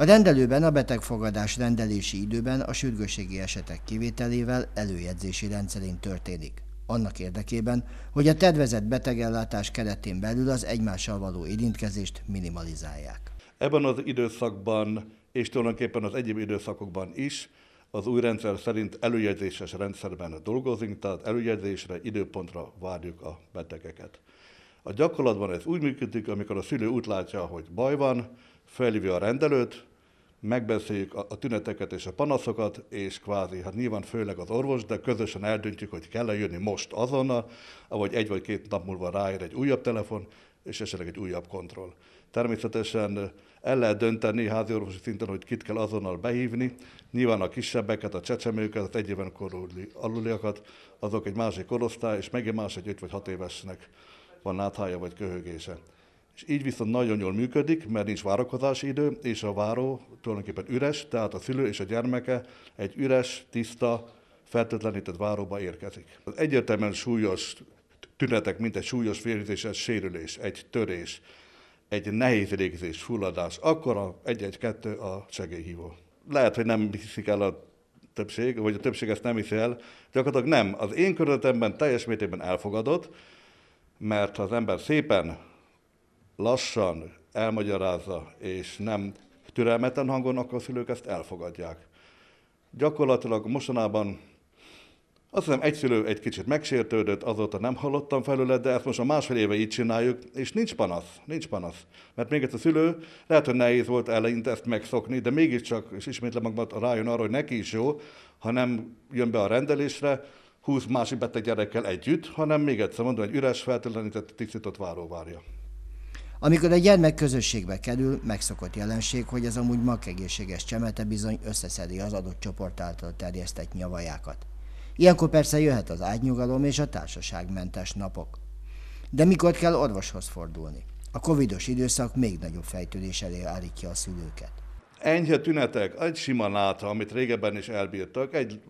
A rendelőben a betegfogadás rendelési időben a sürgősségi esetek kivételével előjegyzési rendszerén történik. Annak érdekében, hogy a tervezett betegellátás keretén belül az egymással való érintkezést minimalizálják. Ebben az időszakban és tulajdonképpen az egyéb időszakokban is az új rendszer szerint előjegyzéses rendszerben dolgozunk, tehát előjegyzésre, időpontra várjuk a betegeket. A gyakorlatban ez úgy működik, amikor a szülő úgy látja, hogy baj van, felhívja a rendelőt, megbeszéljük a tüneteket és a panaszokat, és kvázi, hát nyilván főleg az orvos, de közösen eldöntjük, hogy kell-e jönni most azonnal, ahogy egy vagy két nap múlva ráér egy újabb telefon, és esetleg egy újabb kontroll. Természetesen el lehet dönteni orvosi szinten, hogy kit kell azonnal behívni. Nyilván a kisebbeket, a csecsemőket, az egy éven korúli aluliakat, azok egy másik korosztály, és megint más egy 5 vagy 6 évesnek van náthája vagy köhögése. És így viszont nagyon jól működik, mert nincs várakozási idő, és a váró tulajdonképpen üres, tehát a szülő és a gyermeke egy üres, tiszta, fertőtlenített váróba érkezik. Az egyértelműen súlyos tünetek, mint egy súlyos vérütés, egy sérülés, egy törés, egy nehéz légzés, fulladás, akkor a egy-egy-kettő a segélyhívó. Lehet, hogy nem hiszik el a többség, vagy a többség ezt nem hiszi el, gyakorlatilag nem. Az én körzetemben teljes mértékben elfogadott, mert az ember szépen, lassan elmagyarázza, és nem türelmetlen hangon, akkor a szülők ezt elfogadják. Gyakorlatilag mostanában azt hiszem egy szülő egy kicsit megsértődött, azóta nem hallottam felőle, de ezt most a másfél éve így csináljuk, és nincs panasz, nincs panasz. Mert még egyszer a szülő, lehet, hogy nehéz volt eleinte ezt megszokni, de mégiscsak, és ismétlem magamat, rájön arra, hogy neki is jó, ha nem jön be a rendelésre, 20 másik beteg gyerekkel együtt, hanem még egyszer mondom, egy üres, feltétlenített tisztított váró várja. Amikor a gyermek közösségbe kerül, megszokott jelenség, hogy ez amúgy magegészséges csemete bizony összeszedi az adott csoport által terjesztett nyavajákat. Ilyenkor persze jöhet az ágynyugalom és a társaságmentes napok. De mikor kell orvoshoz fordulni? A covidos időszak még nagyobb fejtődés elé állítja a szülőket. Enyhe tünetek, egy sima láta, amit régebben is elbírtak, egy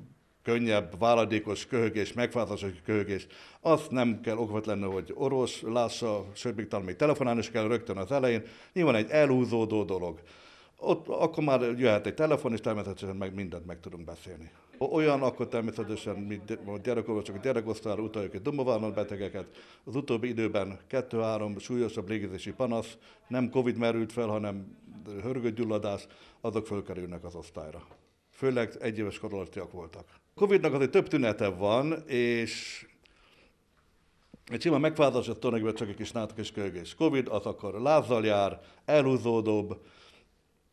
könnyebb váladékos köhögés, megfázadásos köhögés. Azt nem kell okvetlenül, hogy orvos lássa, sőt, még talán még telefonálni is kell rögtön az elején. Nyilván egy elúzódó dolog. Ott, akkor már jöhet egy telefon, és természetesen meg mindent meg tudunk beszélni. Olyan, akkor természetesen mint gyerekorvosok csak a gyerekosztályra utaljuk egy domoválnal betegeket. Az utóbbi időben 2-3 súlyosabb légzési panasz, nem Covid merült fel, hanem hörgőgyulladás, azok fölkerülnek az osztályra főleg egyéves kor alattiak voltak. Covidnak azért több tünete van, és egy sima megfázás, az csak egy kis nátok és kölgés. Covid az akkor lázzal jár, elhúzódóbb,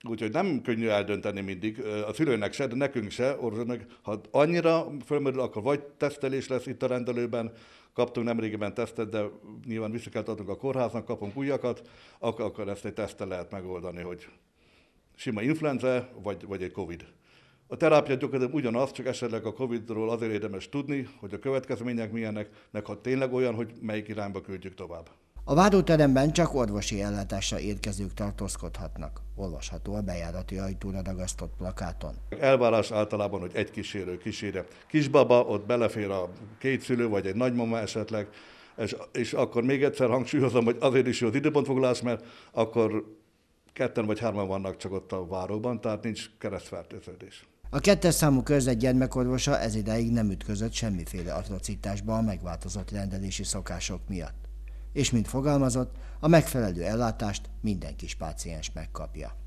úgyhogy nem könnyű eldönteni mindig, a szülőnek se, de nekünk se, orvosnak, ha annyira fölmerül, akkor vagy tesztelés lesz itt a rendelőben, kaptunk nemrégiben tesztet, de nyilván vissza kell adnunk a kórháznak, kapunk újakat, akkor, akkor ezt egy tesztel lehet megoldani, hogy sima influenza, vagy, vagy egy Covid. A terápia gyakorlatilag ugyanaz, csak esetleg a COVID-ról azért érdemes tudni, hogy a következmények milyenek, meg ha tényleg olyan, hogy melyik irányba küldjük tovább. A vádóteremben csak orvosi ellátásra érkezők tartózkodhatnak. Olvasható a bejárati ajtóra ragasztott plakáton. Elvárás általában, hogy egy kísérő kísérje. Kisbaba, ott belefér a két szülő, vagy egy nagymama esetleg, és, és akkor még egyszer hangsúlyozom, hogy azért is jó az időpontfoglalás, mert akkor ketten vagy hárman vannak csak ott a váróban, tehát nincs keresztfertőződés. A kettes számú körzet gyermekorvosa ez ideig nem ütközött semmiféle atrocitásba a megváltozott rendelési szokások miatt. És mint fogalmazott, a megfelelő ellátást minden kis páciens megkapja.